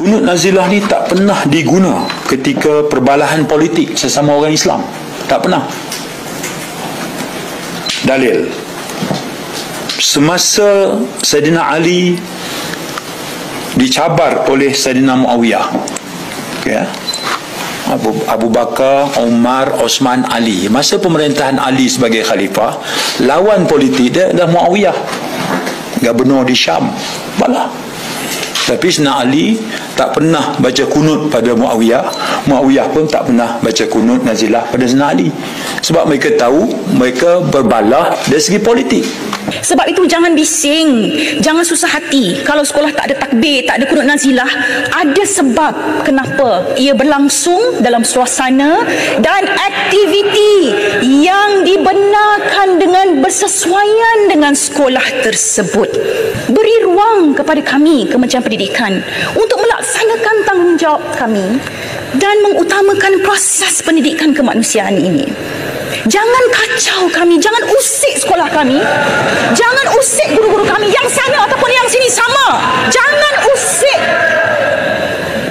Kunut nazilah ni tak pernah diguna ketika perbalahan politik sesama orang Islam. Tak pernah. Dalil. Semasa Saidina Ali dicabar oleh Saidina Muawiyah. Ya. Abu, Abu Bakar, Omar, Osman, Ali masa pemerintahan Ali sebagai khalifah lawan politik dia adalah Muawiyah gubernur di Syam Balah. tapi Sina Ali tak pernah baca kunut pada Muawiyah Muawiyah pun tak pernah baca kunut Nazilah pada Zain Ali sebab mereka tahu mereka berbalah dari segi politik sebab itu jangan bising, jangan susah hati. Kalau sekolah tak ada takbir, tak ada kunut nazilah, ada sebab kenapa ia berlangsung dalam suasana dan aktiviti yang dibenarkan dengan bersesuaian dengan sekolah tersebut. Beri ruang kepada kami, Kementerian Pendidikan, untuk melaksanakan tanggungjawab kami dan mengutamakan proses pendidikan kemanusiaan ini. Jangan kacau kami, jangan usik sekolah kami, jangan usik guru-guru kami yang sana ataupun yang sini sama. Jangan usik.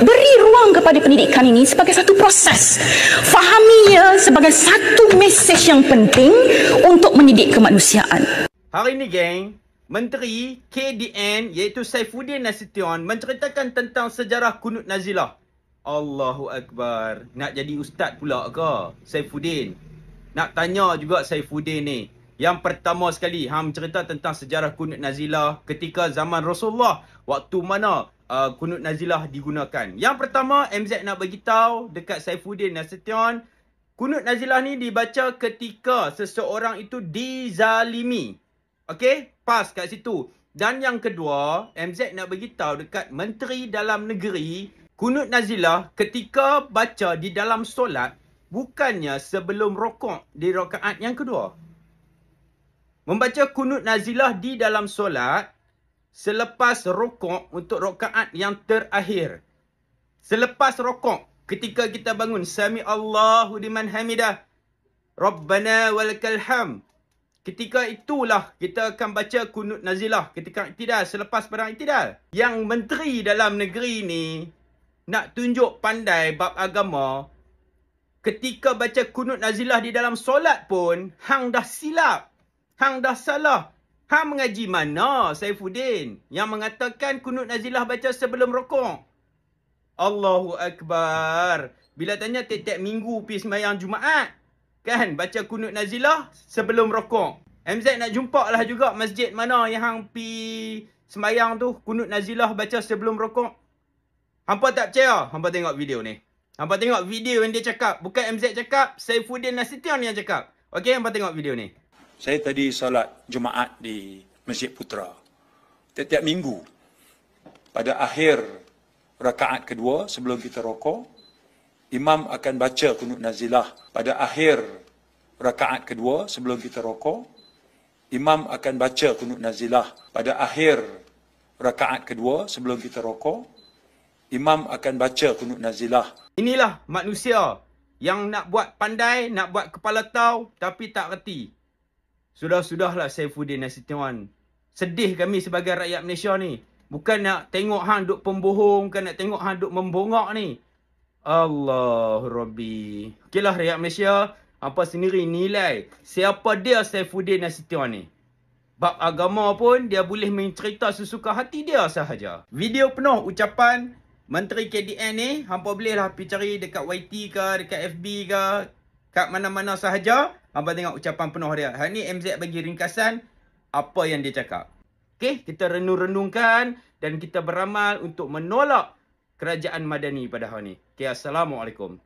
Beri ruang kepada pendidikan ini sebagai satu proses. Fahami ia ya, sebagai satu mesej yang penting untuk mendidik kemanusiaan. Hari ini, geng, Menteri KDN iaitu Saifuddin Nasution menceritakan tentang sejarah kunut Nazilah. Allahu Akbar. Nak jadi ustaz pula ke Saifuddin? Nak tanya juga Saifuddin ni. Yang pertama sekali, ham cerita tentang sejarah kunut Nazilah ketika zaman Rasulullah. Waktu mana uh, kunut Nazilah digunakan. Yang pertama, MZ nak beritahu dekat Saifuddin Nasution. Kunut Nazilah ni dibaca ketika seseorang itu dizalimi. Okey, pas kat situ. Dan yang kedua, MZ nak beritahu dekat Menteri Dalam Negeri, Kunut Nazilah ketika baca di dalam solat, bukannya sebelum rokok di rokaat yang kedua. Membaca kunut nazilah di dalam solat selepas rokok untuk rokaat yang terakhir. Selepas rokok ketika kita bangun. Sami Allahu liman hamidah. Rabbana walakal hamd. Ketika itulah kita akan baca kunut nazilah ketika iktidal selepas perang iktidal. Yang menteri dalam negeri ni nak tunjuk pandai bab agama ketika baca kunut nazilah di dalam solat pun hang dah silap. Hang dah salah. Hang mengaji mana Saifuddin yang mengatakan kunut nazilah baca sebelum rokok? Allahu Akbar. Bila tanya tiap-tiap minggu pergi semayang Jumaat. Kan? Baca kunut nazilah sebelum rokok. MZ nak jumpa lah juga masjid mana yang hang pi semayang tu. Kunut nazilah baca sebelum rokok. Hampa tak percaya? Hampa tengok video ni. Hampa tengok video yang dia cakap. Bukan MZ cakap. Saifuddin Nasution yang cakap. Okey, hampa tengok video ni. Saya tadi solat Jumaat di Masjid Putra. Tiap-tiap minggu. Pada akhir rakaat kedua sebelum kita rokok. Imam akan baca kunut nazilah pada akhir rakaat kedua sebelum kita rokok. Imam akan baca kunut nazilah pada akhir rakaat kedua sebelum kita rokok. Imam akan baca kunut nazilah. Inilah manusia yang nak buat pandai, nak buat kepala tahu tapi tak reti. Sudah-sudahlah Saifuddin Nasution. Sedih kami sebagai rakyat Malaysia ni. Bukan nak tengok hang duk pembohong, kan nak tengok hang duk membongok ni. Allah Rabbi. Okeylah rakyat Malaysia. Hampa sendiri nilai. Siapa dia Saifuddin Nasution ni? Bab agama pun dia boleh mencerita sesuka hati dia sahaja. Video penuh ucapan Menteri KDN ni. Hampa bolehlah pergi cari dekat YT ke, dekat FB ke. Kat mana-mana sahaja. Hampa tengok ucapan penuh dia. Hari ni MZ bagi ringkasan apa yang dia cakap. Okey, kita renung-renungkan dan kita beramal untuk menolak kerajaan madani pada hari ini. Okay, Assalamualaikum.